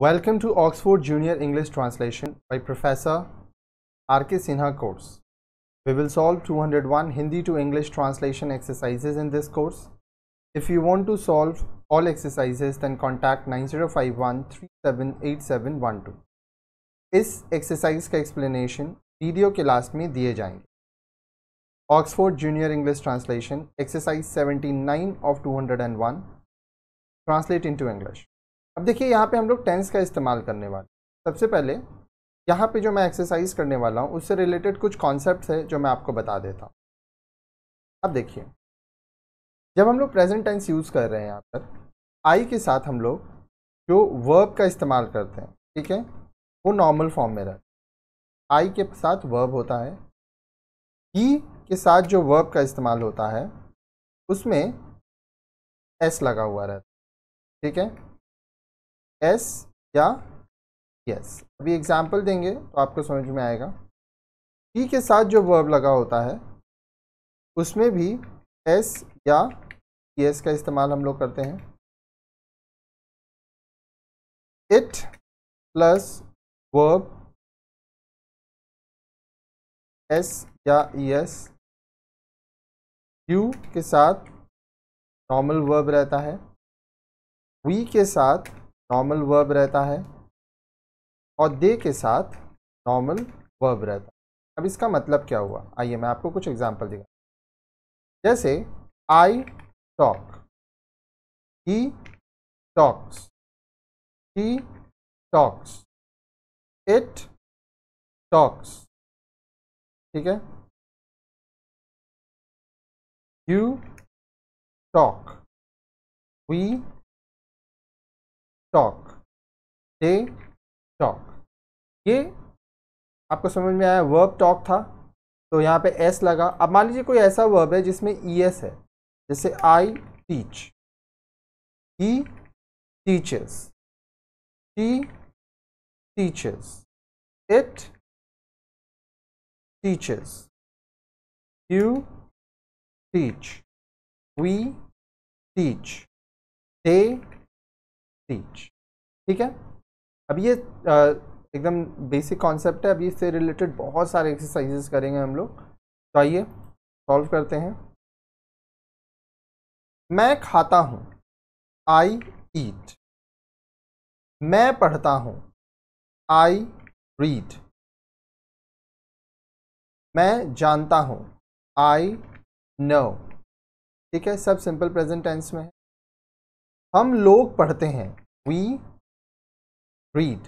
Welcome to Oxford Junior English Translation by Professor R.K. Sinha course. We will solve 201 Hindi to English translation exercises in this course. If you want to solve all exercises then contact 9051378712. इस exercise का explanation video के last me दिए जाएंगे Oxford Junior English Translation Exercise 79 of 201 Translate into English. अब देखिए यहाँ पे हम लोग टेंस का इस्तेमाल करने वाले सबसे पहले यहाँ पे जो मैं एक्सरसाइज करने वाला हूँ उससे रिलेटेड कुछ कॉन्सेप्ट है जो मैं आपको बता देता हूँ अब देखिए जब हम लोग प्रेजेंट टेंस यूज़ कर रहे हैं यहाँ पर आई के साथ हम लोग जो वर्ब का इस्तेमाल करते हैं ठीक है वो नॉर्मल फॉर्म में रहता है आई के साथ वर्ब होता है ई के साथ जो वर्ब का इस्तेमाल होता है उसमें एस लगा हुआ रहता है ठीक है एस या यस अभी एग्जाम्पल देंगे तो आपको समझ में आएगा ई के साथ जो वर्ब लगा होता है उसमें भी एस या यस का इस्तेमाल हम लोग करते हैं इट प्लस वर्ब एस या यस यू के साथ नॉर्मल वर्ब रहता है वी के साथ नॉर्मल वर्ब रहता है और दे के साथ नॉर्मल वर्ब रहता है अब इसका मतलब क्या हुआ आइए मैं आपको कुछ एग्जाम्पल दिखा जैसे I talk he talks he talks it talks ठीक है you talk we talk they talk ये आपको समझ में आया वर्ब टॉक था तो यहाँ पे एस लगा अब मान लीजिए कोई ऐसा वर्ब है जिसमें ई एस है जैसे I teach E teachers T teachers it teachers you teach we teach they speech ठीक है अब ये एकदम बेसिक कॉन्सेप्ट है अभी इससे रिलेटेड बहुत सारे एक्सरसाइजेस करेंगे हम लोग तो आइए सॉल्व करते हैं मैं खाता हूँ आई ईट मैं पढ़ता हूँ आई रीड मैं जानता हूँ आई नो ठीक है सब सिंपल प्रेजेंट टेंस में है हम लोग पढ़ते हैं वी रीड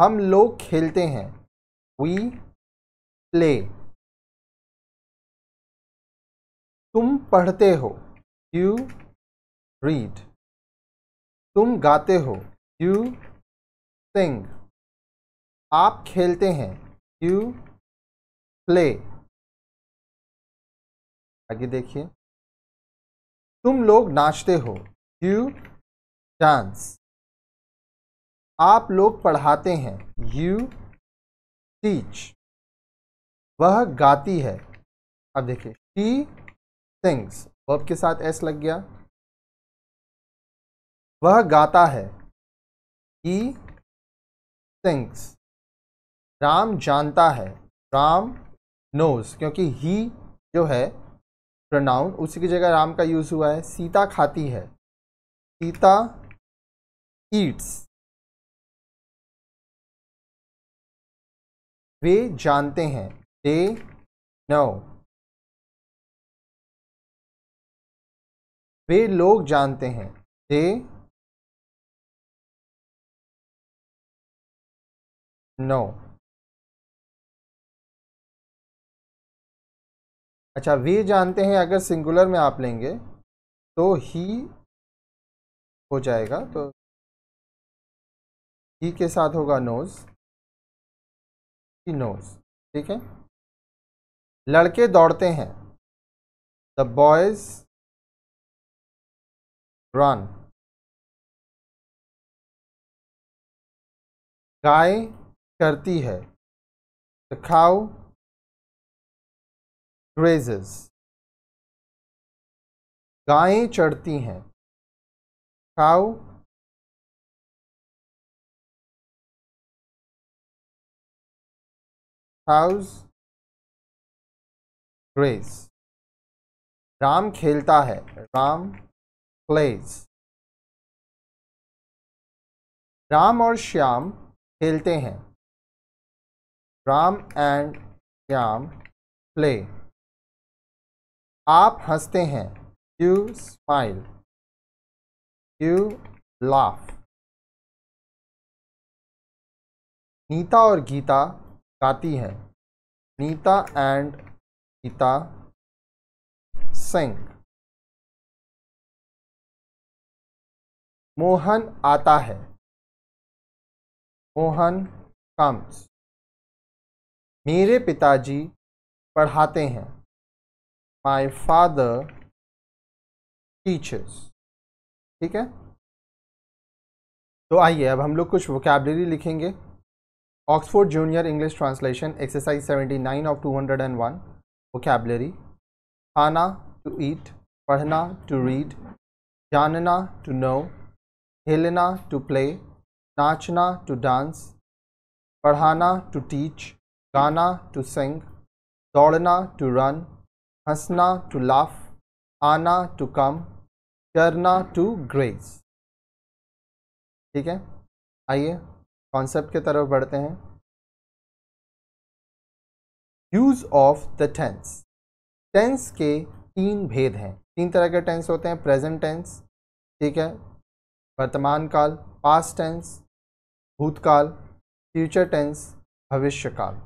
हम लोग खेलते हैं वी प्ले तुम पढ़ते हो यू रीड तुम गाते हो यू सिंग आप खेलते हैं यू प्ले आगे देखिए तुम लोग नाचते हो यू डांस आप लोग पढ़ाते हैं यू टीच वह गाती है अब देखिए शी सिंग्स वर्ब के साथ एस लग गया वह गाता है ई सिंग्स राम जानता है राम नोज क्योंकि ही जो है प्रोनाउन उसी की जगह राम का यूज़ हुआ है सीता खाती है सीता ईट्स वे जानते हैं दे नो वे लोग जानते हैं दे नो अच्छा वे जानते हैं अगर सिंगुलर में आप लेंगे तो ही हो जाएगा तो ई e के साथ होगा नोज़ नोज़ e ठीक है लड़के दौड़ते हैं द बॉयज़ रन गाय करती है द खाओ ग्रेजेस गायें चढ़ती हैं cow cows race राम खेलता है राम प्लेज राम और श्याम खेलते हैं राम एंड श्याम प्ले आप हंसते हैं you smile you laugh Nita और गीता गाती हैं नीता एंड गीता सिंह मोहन आता है मोहन कम्स मेरे पिताजी पढ़ाते हैं माई फादर टीचर्स ठीक है तो आइए अब हम लोग कुछ वोकेबलरी लिखेंगे Oxford junior English translation exercise seventy nine of two hundred and one vocabulary खाना टू ईट पढ़ना टू रीड जानना टू नो खेलना टू प्ले नाचना टू डांस पढ़ाना टू टीच गाना टू सिंग दौड़ना टू रन हंसना टू लाफ आना टू कम करना टू ग्रेस ठीक है आइए कॉन्सेप्ट के तरफ बढ़ते हैं use of the tense tense के तीन भेद हैं तीन तरह के टेंस होते हैं प्रेजेंट टेंस ठीक है वर्तमान काल पास्ट टेंस भूतकाल फ्यूचर टेंस भविष्यकाल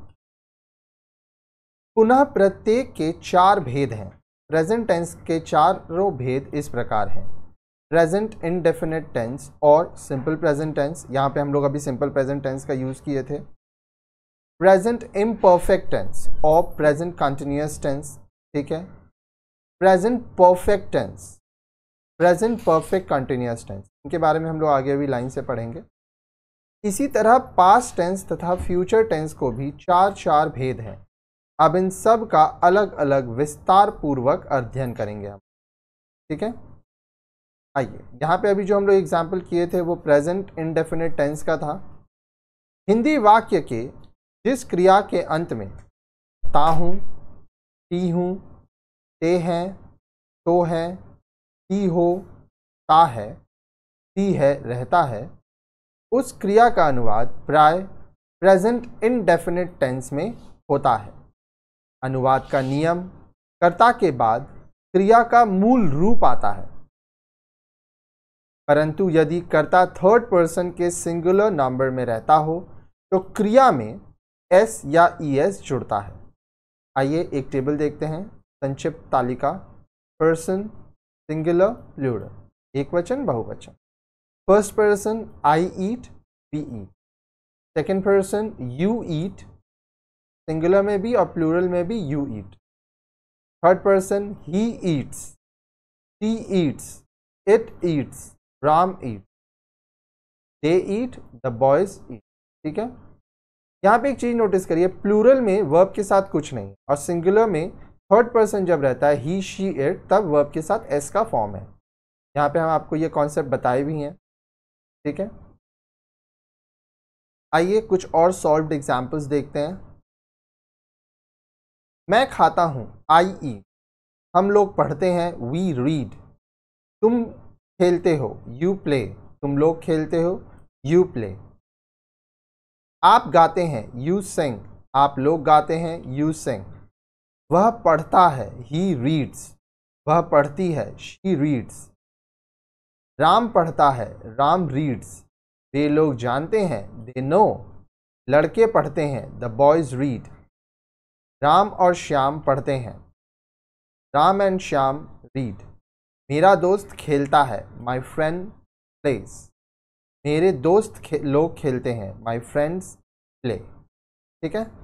पुनः प्रत्येक के चार भेद हैं प्रेजेंट टेंस के चारों भेद इस प्रकार हैं प्रेजेंट इनडेफिनेट टेंस और सिंपल प्रेजेंट टेंस यहाँ पे हम लोग अभी सिंपल प्रेजेंट टेंस का यूज़ किए थे प्रेजेंट इम्परफेक्ट टेंस और प्रेजेंट कंटिन्यूस टेंस ठीक है present perfect tense present perfect continuous tense इनके बारे में हम लोग आगे भी लाइन से पढ़ेंगे इसी तरह पास्ट टेंस तथा फ्यूचर टेंस को भी चार चार भेद हैं अब इन सब का अलग अलग विस्तार पूर्वक अध्ययन करेंगे हम ठीक है आइए यहाँ पे अभी जो हम लोग एग्जाम्पल किए थे वो प्रेजेंट इनडेफिनेट टेंस का था हिंदी वाक्य के जिस क्रिया के अंत में ता हूँ ती हूँ ते हैं तो है ती हो ता है ती है रहता है उस क्रिया का अनुवाद प्राय प्रेजेंट इनडेफिनेट टेंस में होता है अनुवाद का नियम कर्ता के बाद क्रिया का मूल रूप आता है परंतु यदि कर्ता थर्ड पर्सन के सिंगुलर नंबर में रहता हो तो क्रिया में एस या ई e एस जुड़ता है आइए एक टेबल देखते हैं संक्षिप्त तालिका पर्सन सिंगुलर प्लूरल एक वचन बहुवचन first person I eat we eat second person you eat singular में भी और प्लूरल में भी you eat third person he eats she eats it eats Ram eat they eat the boys eat ठीक है यहाँ पे एक चीज़ नोटिस करिए प्लूरल में वर्ब के साथ कुछ नहीं और सिंगुलर में थर्ड पर्सन जब रहता है ही शी इट तब वर्ब के साथ एस का फॉर्म है यहाँ पे हम आपको ये कॉन्सेप्ट बताए भी हैं ठीक है आइए कुछ और सॉल्व्ड एग्जाम्पल्स देखते हैं मैं खाता हूँ आई ई e। हम लोग पढ़ते हैं वी रीड तुम खेलते हो यू प्ले तुम लोग खेलते हो यू प्ले आप गाते हैं यू सिंग आप लोग गाते हैं यू सिंग वह पढ़ता है ही रीड्स वह पढ़ती है शी रीड्स राम पढ़ता है राम रीड्स वे लोग जानते हैं दे नो लड़के पढ़ते हैं द बॉयज़ रीड राम और श्याम पढ़ते हैं राम एंड श्याम रीड मेरा दोस्त खेलता है माई फ्रेंड प्लेस मेरे दोस्त खे, लोग खेलते हैं माई फ्रेंड्स प्ले ठीक है